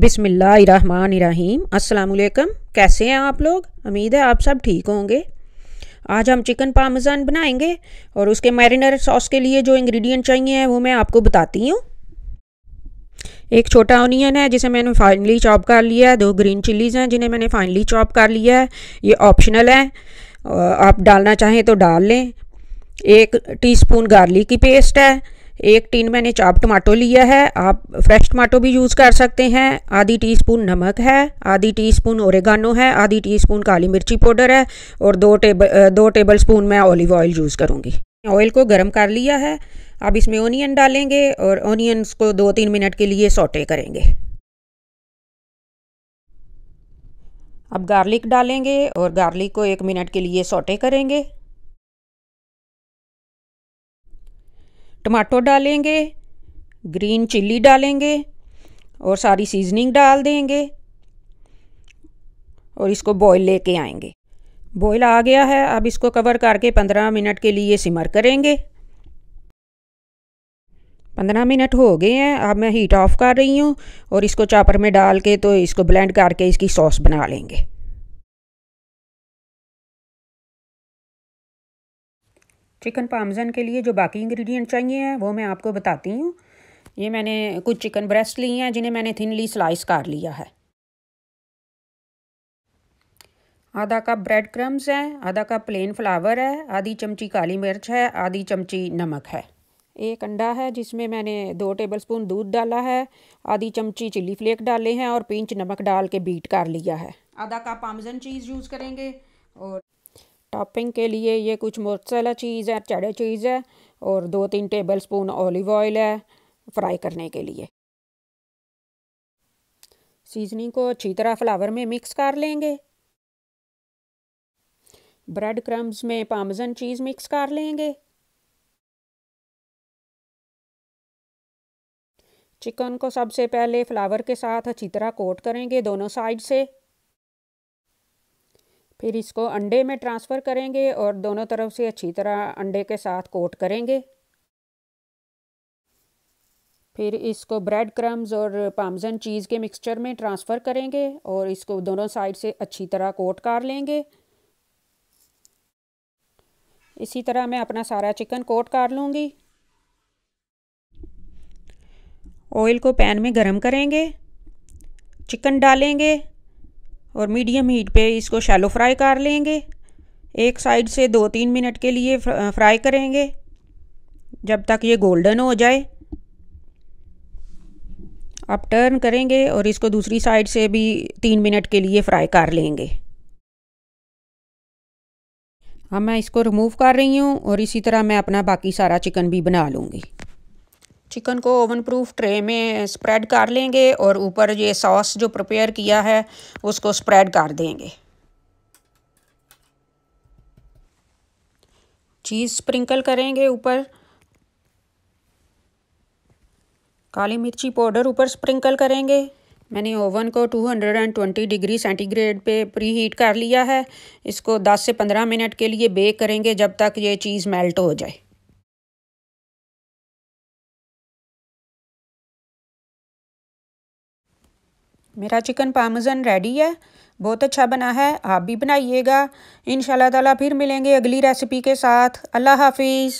बिसमीम अल्लाम कैसे हैं आप लोग उम्मीद है आप सब ठीक होंगे आज हम चिकन पामज़ान बनाएंगे और उसके मैरिनर सॉस के लिए जो इंग्रेडिएंट चाहिए हैं वो मैं आपको बताती हूँ एक छोटा ऑनियन है जिसे मैंने फाइनली चॉप कर लिया है दो ग्रीन चिल्लीज़ हैं जिन्हें मैंने फाइनली चॉप कर लिया है ये ऑप्शनल है आप डालना चाहें तो डाल लें एक टी गार्लिक की पेस्ट है एक टीन मैंने चाप टमाटो लिया है आप फ्रेश टमाटो भी यूज़ कर सकते हैं आधी टीस्पून नमक है आधी टीस्पून ओरेगानो है आधी टीस्पून काली मिर्ची पाउडर है और दो टेबल दो टेबल स्पून मैं ऑलिव ऑयल यूज़ करूँगी ऑयल को गर्म कर लिया है अब इसमें ओनियन डालेंगे और ओनियंस को दो तीन मिनट के लिए सोटे करेंगे अब गार्लिक डालेंगे और गार्लिक को एक मिनट के लिए सोटे करेंगे टमाटो डालेंगे ग्रीन चिल्ली डालेंगे और सारी सीजनिंग डाल देंगे और इसको बॉईल लेके आएंगे बॉईल आ गया है अब इसको कवर करके पंद्रह मिनट के लिए सिमर करेंगे पंद्रह मिनट हो गए हैं अब मैं हीट ऑफ़ कर रही हूँ और इसको चापर में डाल के तो इसको ब्लेंड करके इसकी सॉस बना लेंगे चिकन पामजन के लिए जो बाकी इंग्रेडिएंट चाहिए हैं वो मैं आपको बताती हूँ ये मैंने कुछ चिकन ब्रेस्ट ली हैं जिन्हें मैंने थिनली स्लाइस कर लिया है आधा कप ब्रेड क्रम्स हैं आधा कप प्लेन फ्लावर है आधी चमची काली मिर्च है आधी चमची नमक है एक अंडा है जिसमें मैंने दो टेबलस्पून दूध डाला है आधी चमची चिली फ्लेक डाले हैं और पिंच नमक डाल के बीट कर लिया है आधा कप आमजन चीज़ यूज़ करेंगे और टॉपिंग के लिए ये कुछ मोजसला चीज़ है चढ़े चीज़ है और दो तीन टेबल स्पून ऑलिव ऑयल है फ्राई करने के लिए सीजनिंग को अच्छी तरह फ्लावर में मिक्स कर लेंगे ब्रेड क्रम्स में पामजन चीज़ मिक्स कर लेंगे चिकन को सबसे पहले फ्लावर के साथ अच्छी तरह कोट करेंगे दोनों साइड से फिर इसको अंडे में ट्रांसफ़र करेंगे और दोनों तरफ से अच्छी तरह अंडे के साथ कोट करेंगे फिर इसको ब्रेड क्रम्स और पामजन चीज़ के मिक्सचर में ट्रांसफ़र करेंगे और इसको दोनों साइड से अच्छी तरह कोट कर लेंगे इसी तरह मैं अपना सारा चिकन कोट कर लूँगी ऑयल को पैन में गरम करेंगे चिकन डालेंगे और मीडियम हीट पे इसको शैलो फ्राई कर लेंगे एक साइड से दो तीन मिनट के लिए फ्राई करेंगे जब तक ये गोल्डन हो जाए अब टर्न करेंगे और इसको दूसरी साइड से भी तीन मिनट के लिए फ्राई कर लेंगे अब मैं इसको रिमूव कर रही हूँ और इसी तरह मैं अपना बाकी सारा चिकन भी बना लूँगी चिकन को ओवन प्रूफ ट्रे में स्प्रेड कर लेंगे और ऊपर ये सॉस जो प्रिपेयर किया है उसको स्प्रेड कर देंगे चीज़ स्प्रिंकल करेंगे ऊपर काली मिर्ची पाउडर ऊपर स्प्रिंकल करेंगे मैंने ओवन को 220 डिग्री सेंटीग्रेड पे प्री हीट कर लिया है इसको 10 से 15 मिनट के लिए बेक करेंगे जब तक ये चीज़ मेल्ट हो जाए मेरा चिकन पामजन रेडी है बहुत अच्छा बना है आप भी बनाइएगा इन ताला फिर मिलेंगे अगली रेसिपी के साथ अल्लाह हाफिज़